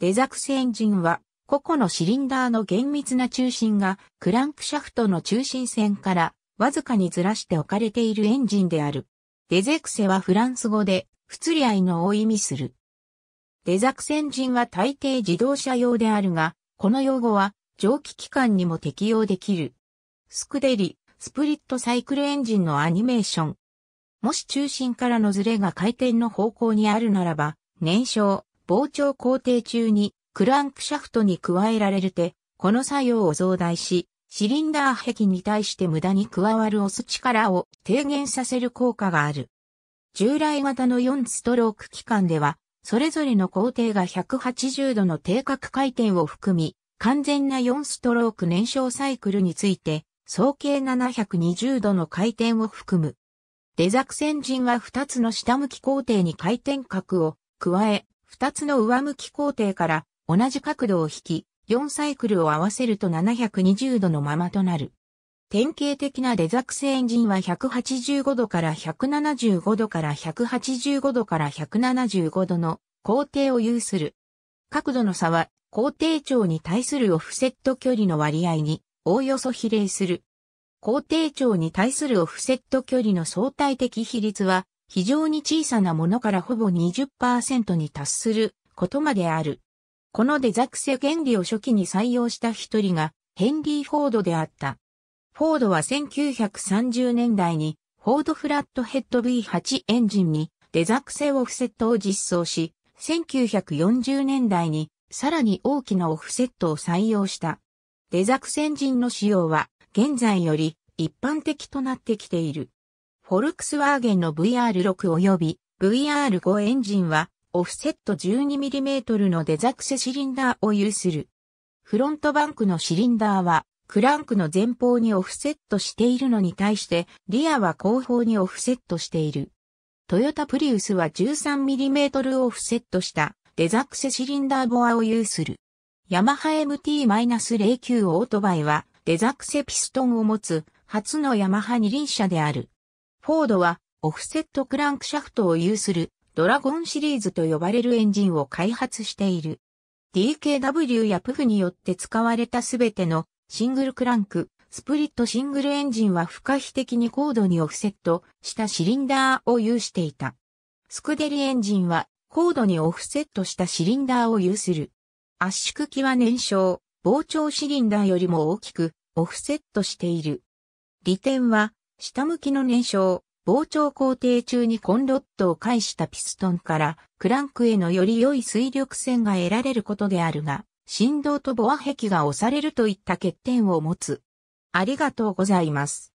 デザクスエンジンは、個々のシリンダーの厳密な中心が、クランクシャフトの中心線から、わずかにずらして置かれているエンジンである。デゼクセはフランス語で、不釣り合いのを意味する。デザクセンジンは大抵自動車用であるが、この用語は蒸気機関にも適用できる。スクデリ、スプリットサイクルエンジンのアニメーション。もし中心からのズレが回転の方向にあるならば、燃焼、膨張工程中にクランクシャフトに加えられるて、この作用を増大し、シリンダー壁に対して無駄に加わる押す力を低減させる効果がある。従来型の4ストローク機関では、それぞれの工程が180度の定格回転を含み、完全な4ストローク燃焼サイクルについて、総計720度の回転を含む。デザクセンジンは2つの下向き工程に回転角を加え、二つの上向き工程から同じ角度を引き、4サイクルを合わせると720度のままとなる。典型的なデザクスエンジンは185度から175度から185度から175度の工程を有する。角度の差は工程長に対するオフセット距離の割合におおよそ比例する。工程長に対するオフセット距離の相対的比率は非常に小さなものからほぼ20%に達することまである。このデザクセ原理を初期に採用した一人がヘンリー・フォードであった。フォードは1930年代にフォードフラットヘッド V8 エンジンにデザクセオフセットを実装し、1940年代にさらに大きなオフセットを採用した。デザクセンジンの使用は現在より一般的となってきている。フォルクスワーゲンの VR6 及び VR5 エンジンはオフセット 12mm のデザクセシリンダーを有する。フロントバンクのシリンダーはクランクの前方にオフセットしているのに対してリアは後方にオフセットしている。トヨタプリウスは 13mm オフセットしたデザクセシリンダーボアを有する。ヤマハ MT-09 オートバイはデザクセピストンを持つ初のヤマハ二輪車である。フォードはオフセットクランクシャフトを有するドラゴンシリーズと呼ばれるエンジンを開発している。DKW やプフによって使われたすべてのシングルクランク、スプリットシングルエンジンは不可避的に高度にオフセットしたシリンダーを有していた。スクデリエンジンは高度にオフセットしたシリンダーを有する。圧縮機は燃焼、膨張シリンダーよりも大きくオフセットしている。利点は下向きの燃焼、膨張工程中にコンロットを介したピストンからクランクへのより良い水力線が得られることであるが、振動とボア壁が押されるといった欠点を持つ。ありがとうございます。